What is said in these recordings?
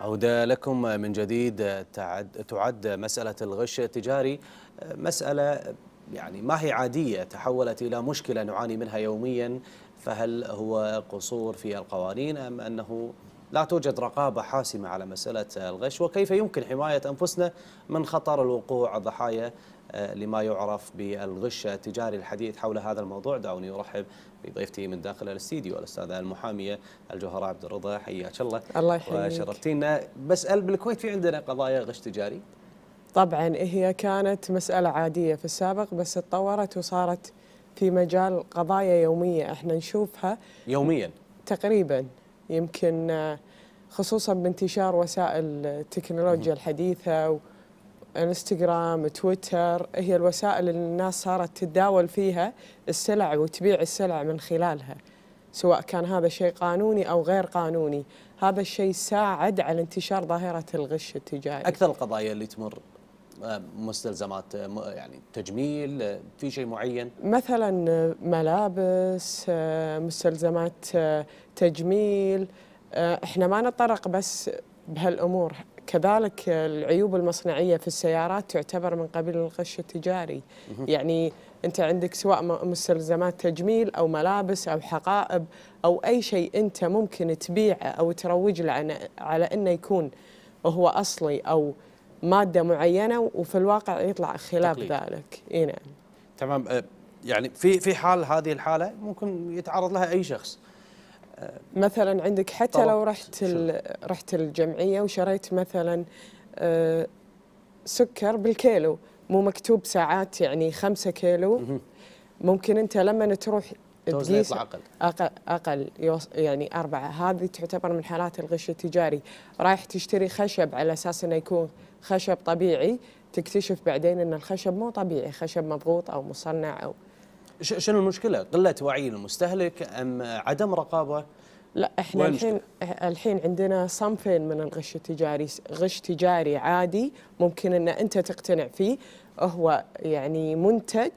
عودة لكم من جديد تعد مسألة الغش التجاري مسألة يعني ما هي عادية تحولت إلى مشكلة نعاني منها يوميا فهل هو قصور في القوانين أم أنه لا توجد رقابة حاسمة على مسألة الغش وكيف يمكن حماية أنفسنا من خطر الوقوع ضحايا آه، لما يعرف بالغش التجاري الحديث حول هذا الموضوع دعوني أرحب بضيفتي من داخل الاستديو الأستاذة المحامية الجوهرة عبد الرضا حياك الله الله يحييك وشرفتينا بسأل بالكويت في عندنا قضايا غش تجاري؟ طبعا هي كانت مسألة عادية في السابق بس تطورت وصارت في مجال قضايا يومية احنا نشوفها يوميا تقريبا يمكن آه، خصوصا بانتشار وسائل التكنولوجيا الحديثة انستغرام تويتر هي الوسائل اللي الناس صارت تتداول فيها السلع وتبيع السلع من خلالها سواء كان هذا شيء قانوني أو غير قانوني هذا الشيء ساعد على انتشار ظاهرة الغش التجاري أكثر القضايا اللي تمر آه، مستلزمات آه، يعني تجميل آه، في شيء معين مثلا ملابس مستلزمات تجميل احنا ما نتطرق بس بهالامور كذلك العيوب المصنعيه في السيارات تعتبر من قبيل الغش التجاري يعني انت عندك سواء مستلزمات تجميل او ملابس او حقائب او اي شيء انت ممكن تبيعه او تروج له على انه يكون هو اصلي او ماده معينه وفي الواقع يطلع خلاف تقليل. ذلك اي نعم تمام أه، يعني في في حال هذه الحاله ممكن يتعرض لها اي شخص مثلا عندك حتى طبعا. لو رحت رحت الجمعيه وشريت مثلا آه، سكر بالكيلو مو مكتوب ساعات يعني خمسة كيلو ممكن انت لما تروح تقيس اقل اقل, أقل يعني اربعه هذه تعتبر من حالات الغش التجاري رايح تشتري خشب على اساس انه يكون خشب طبيعي تكتشف بعدين ان الخشب مو طبيعي خشب مضغوط او مصنع او شنو المشكله؟ قله وعي المستهلك ام عدم رقابه؟ لا احنا الحين الحين عندنا صنفين من الغش التجاري، غش تجاري عادي ممكن ان انت تقتنع فيه هو يعني منتج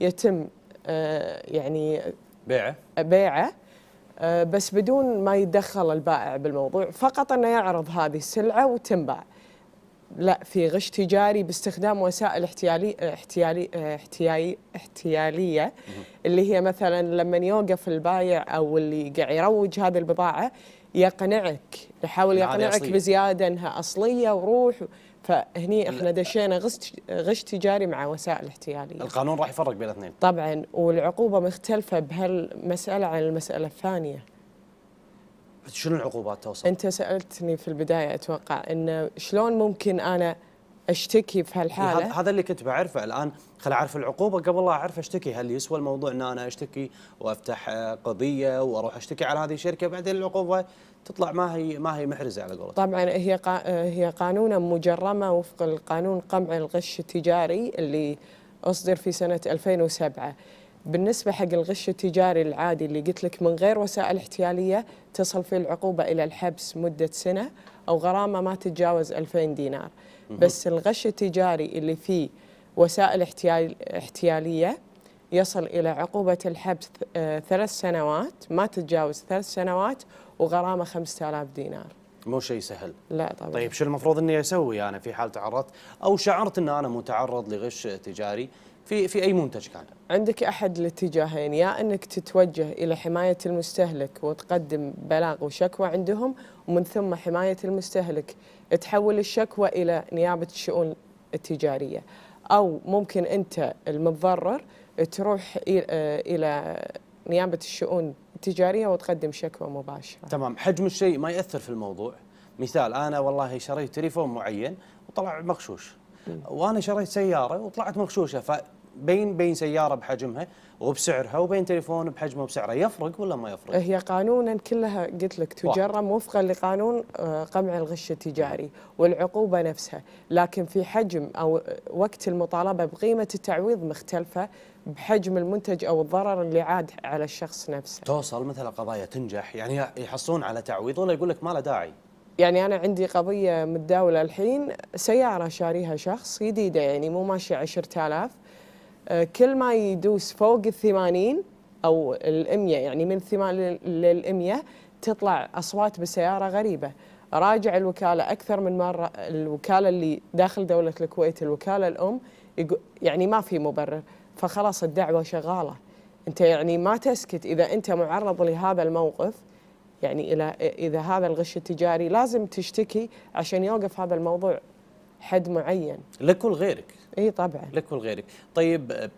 يتم آه، يعني بيعه بيعه آه، بس بدون ما يتدخل البائع بالموضوع، فقط انه يعرض هذه السلعه وتنباع. لا في غش تجاري باستخدام وسائل احتيالي احتيالي احتيالي احتياليه اللي هي مثلا لما يوقف البايع او اللي قاعد يروج هذه البضاعه يقنعك يحاول يقنعك بزياده انها اصليه وروح فهني احنا دشينا غش غش تجاري مع وسائل احتياليه. القانون راح يفرق بين الاثنين. طبعا والعقوبه مختلفه بهالمساله عن المساله الثانيه. شنو العقوبات توصل؟ انت سالتني في البدايه اتوقع ان شلون ممكن انا اشتكي في هالحاله هذا اللي كنت بعرفه الان خل اعرف العقوبه قبل لا اعرف اشتكي هل يسوى الموضوع ان انا اشتكي وافتح قضيه واروح اشتكي على هذه الشركه بعدين العقوبه تطلع ما هي ما هي محرزه على قولتك طبعا هي قا هي قانونا مجرمه وفق القانون قمع الغش التجاري اللي اصدر في سنه 2007 بالنسبة حق الغش التجاري العادي اللي قلت لك من غير وسائل احتيالية تصل فيه العقوبة إلى الحبس مدة سنة أو غرامة ما تتجاوز 2000 دينار بس الغش التجاري اللي فيه وسائل احتيالية يصل إلى عقوبة الحبس آه، ثلاث سنوات ما تتجاوز ثلاث سنوات وغرامة 5000 دينار مو شيء سهل لا طبعا طيب شو المفروض اني اسوي انا في حال تعرضت او شعرت ان انا متعرض لغش تجاري في في اي منتج كان عندك احد الاتجاهين يا انك تتوجه الى حمايه المستهلك وتقدم بلاغ وشكوى عندهم ومن ثم حمايه المستهلك تحول الشكوى الى نيابه الشؤون التجاريه او ممكن انت المتضرر تروح الى نيابه الشؤون التجاريه وتقدم شكوى مباشره تمام حجم الشيء ما ياثر في الموضوع مثال انا والله شريت تليفون معين وطلع مغشوش وانا شريت سياره وطلعت مغشوشه فبين بين سياره بحجمها وبسعرها وبين تليفون بحجمه وبسعره يفرق ولا ما يفرق؟ هي قانونا كلها قلت لك تجرم وفقا لقانون آه، قمع الغش التجاري والعقوبه نفسها، لكن في حجم او وقت المطالبه بقيمه التعويض مختلفه بحجم المنتج او الضرر اللي عاد على الشخص نفسه. توصل مثل قضايا تنجح يعني يحصلون على تعويض ولا يقول لك ما له داعي. يعني أنا عندي قضية متداولة الحين سيارة شاريها شخص جديدة يعني مو ماشية 10000 آه، كل ما يدوس فوق الثمانين أو الأمية يعني من الثمان للأمية تطلع أصوات بالسيارة غريبة راجع الوكالة أكثر من مرة الوكالة اللي داخل دولة الكويت الوكالة الأم يعني ما في مبرر فخلاص الدعوة شغالة أنت يعني ما تسكت إذا أنت معرض لهذا الموقف يعني إلى إذا هذا الغش التجاري لازم تشتكي عشان يوقف هذا الموضوع حد معين لك ولغيرك اي طبعا لك ولغيرك طيب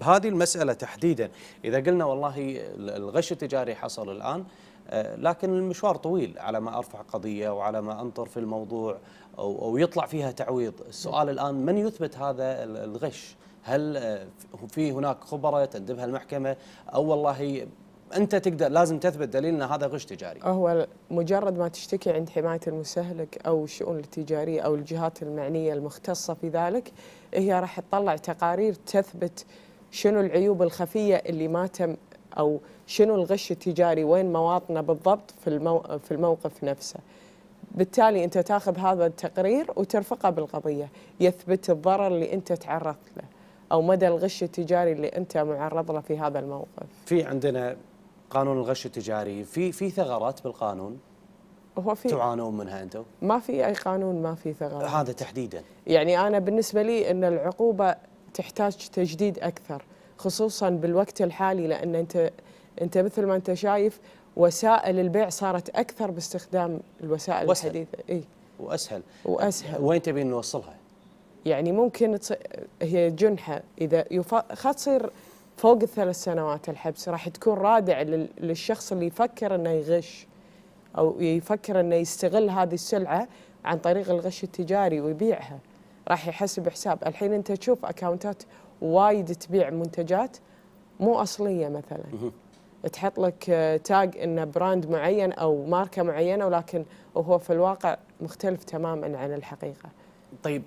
بهذه المساله تحديدا اذا قلنا والله الغش التجاري حصل الان آه، لكن المشوار طويل على ما ارفع قضيه وعلى ما انطر في الموضوع او او يطلع فيها تعويض السؤال الان من يثبت هذا الغش هل آه، في هناك خبراء تندبها المحكمه او والله انت تقدر لازم تثبت دليل ان هذا غش تجاري هو مجرد ما تشتكي عند حمايه المستهلك او الشؤون التجاريه او الجهات المعنيه المختصه في ذلك هي راح تطلع تقارير تثبت شنو العيوب الخفيه اللي ما تم او شنو الغش التجاري وين مواطنه بالضبط في المو... في الموقف نفسه بالتالي انت تاخذ هذا التقرير وترفقه بالقضيه يثبت الضرر اللي انت تعرضت له او مدى الغش التجاري اللي انت معرض له في هذا الموقف في عندنا قانون الغش التجاري في في ثغرات بالقانون هو في تعانون منها انتم؟ ما في اي قانون ما في ثغرات هذا تحديدا يعني انا بالنسبه لي ان العقوبه تحتاج تجديد اكثر خصوصا بالوقت الحالي لان انت انت مثل ما انت شايف وسائل البيع صارت اكثر باستخدام الوسائل وأسهل. الحديثه اي واسهل واسهل وين تبين نوصلها؟ يعني ممكن تص... هي جنحه اذا يف... خا تصير فوق الثلاث سنوات الحبس راح تكون رادع للشخص اللي يفكر انه يغش او يفكر انه يستغل هذه السلعه عن طريق الغش التجاري ويبيعها راح يحسب حساب الحين انت تشوف اكونتات وايد تبيع منتجات مو اصليه مثلا تحط لك تاج ان براند معين او ماركه معينه ولكن وهو في الواقع مختلف تماما عن الحقيقه طيب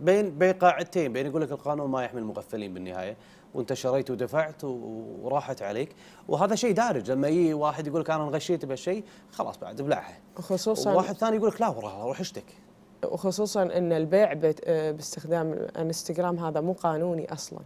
بين بين قاعدتين بين يقول لك القانون ما يحمي المغفلين بالنهايه وانت شريت ودفعت وراحت عليك وهذا شيء دارج لما يجي واحد يقول لك انا انغشيت بهالشيء خلاص بعد ابلعها خصوصا واحد ثاني يقول لك لا وراها روح اشتك وخصوصا ان البيع آه، باستخدام الانستغرام هذا مو قانوني اصلا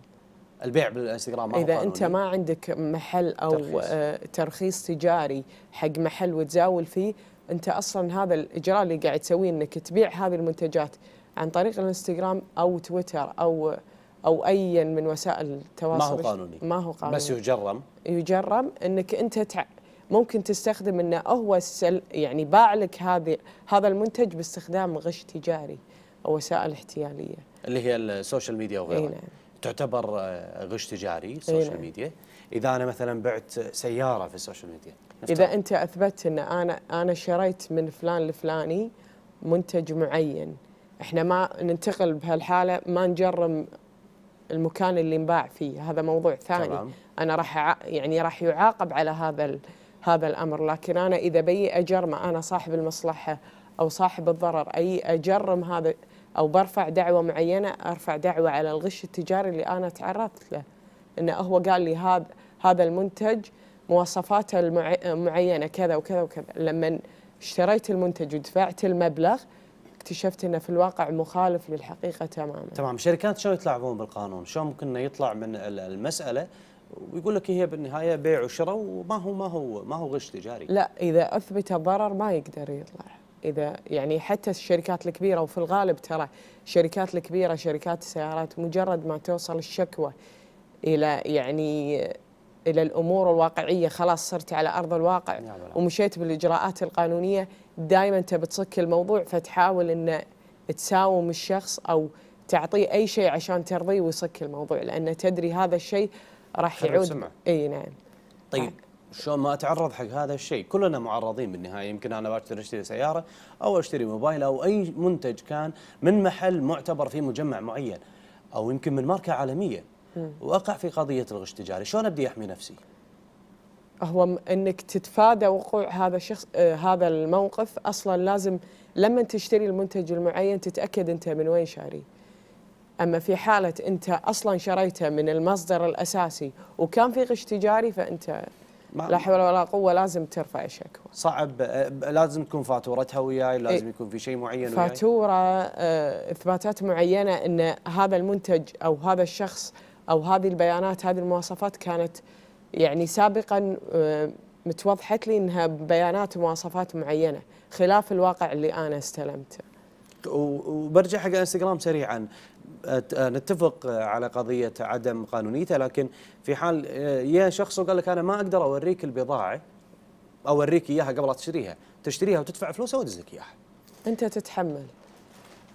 البيع بالانستغرام ما اذا انت ما عندك محل او ترخيص. آه، ترخيص تجاري حق محل وتزاول فيه انت اصلا هذا الاجراء اللي قاعد تسويه انك تبيع هذه المنتجات عن طريق الانستغرام او تويتر او او ايا من وسائل التواصل ما هو قانوني ما هو قانوني بس يجرم يجرم انك انت تع... ممكن تستخدم انه هو السل يعني باع لك هذه هذا المنتج باستخدام غش تجاري او وسائل احتياليه اللي هي السوشيال ميديا وغيرها نعم. تعتبر آه، غش تجاري السوشيال نعم. ميديا اذا انا مثلا بعت سياره في السوشيال ميديا نفترض. اذا انت اثبتت ان انا انا شريت من فلان الفلاني منتج معين احنا ما ننتقل بهالحاله ما نجرم المكان اللي انباع فيه هذا موضوع ثاني طبعا. انا راح يعني راح يعاقب على هذا هذا الامر لكن انا اذا بي اجرم انا صاحب المصلحه او صاحب الضرر اي اجرم هذا او برفع دعوه معينه ارفع دعوه على الغش التجاري اللي انا تعرضت له انه هو قال لي هذا هذا المنتج مواصفاته المعينه كذا وكذا وكذا لما اشتريت المنتج ودفعت المبلغ اكتشفت انه في الواقع مخالف للحقيقه تماما. تمام، الشركات شلون يتلاعبون بالقانون؟ شلون ممكن انه يطلع من المساله ويقول لك هي بالنهايه بيع وشراء وما هو ما هو ما هو غش تجاري. لا اذا اثبت الضرر ما يقدر يطلع. اذا يعني حتى الشركات الكبيره وفي الغالب ترى الشركات الكبيره شركات السيارات مجرد ما توصل الشكوى الى يعني الى الامور الواقعيه خلاص صرت على ارض الواقع ومشيت بالاجراءات القانونيه دائما انت بتصك الموضوع فتحاول ان تساوم الشخص او تعطيه اي شيء عشان ترضيه ويصك الموضوع لان تدري هذا الشيء راح يعود اي نعم طيب نعم. شلون ما اتعرض حق هذا الشيء كلنا معرضين بالنهايه يمكن انا باكر اشتري سياره او اشتري موبايل او اي منتج كان من محل معتبر في مجمع معين او يمكن من ماركه عالميه واقع في قضيه الغش التجاري شلون ابدي احمي نفسي هو انك تتفادى وقوع هذا الشخص آه هذا الموقف اصلا لازم لما تشتري المنتج المعين تتاكد انت من وين شاريه اما في حاله انت اصلا شريته من المصدر الاساسي وكان في غش تجاري فانت لا حول ولا قوه لازم ترفع الشكوى صعب آه، لازم تكون فاتورتها وياي لازم إيه. يكون في شيء معين فاتوره آه، اثباتات معينه ان هذا المنتج او هذا الشخص او هذه البيانات هذه المواصفات كانت يعني سابقا آه، متوضحت لي انها بيانات ومواصفات معينه خلاف الواقع اللي انا استلمته. وبرجع حق انستغرام سريعا آه، نتفق على قضيه عدم قانونيته لكن في حال آه، يا شخص وقال لك انا ما اقدر اوريك البضاعه اوريك اياها قبل لا تشتريها، تشتريها وتدفع فلوسها وادز اياها. انت تتحمل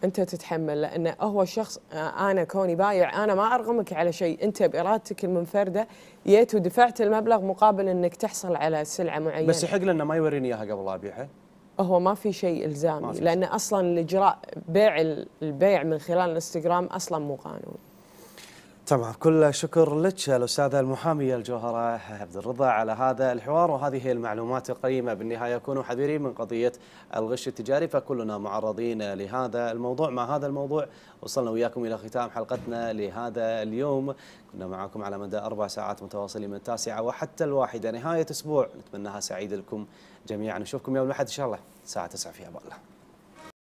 انت تتحمل لان هو شخص آه، انا كوني بايع انا ما ارغمك على شيء انت بارادتك المنفرده جيت ودفعت المبلغ مقابل انك تحصل على سلعه معينه بس يحق لنا ما يوريني اياها قبل ابيعها هو ما في شيء الزامي لان اصلا الاجراء بيع البيع من خلال الانستغرام اصلا مو قانوني طبعا كل شكر لك الأستاذة المحامية الجوهرة عبد الرضا على هذا الحوار وهذه المعلومات القيمة بالنهاية كونوا حذرين من قضية الغش التجاري فكلنا معرضين لهذا الموضوع مع هذا الموضوع وصلنا وياكم إلى ختام حلقتنا لهذا اليوم كنا معكم على مدى أربع ساعات متواصلين من التاسعة وحتى الواحدة نهاية أسبوع نتمناها سعيدة لكم جميعا نشوفكم يوم الأحد إن شاء الله الساعة 9 في أمان الله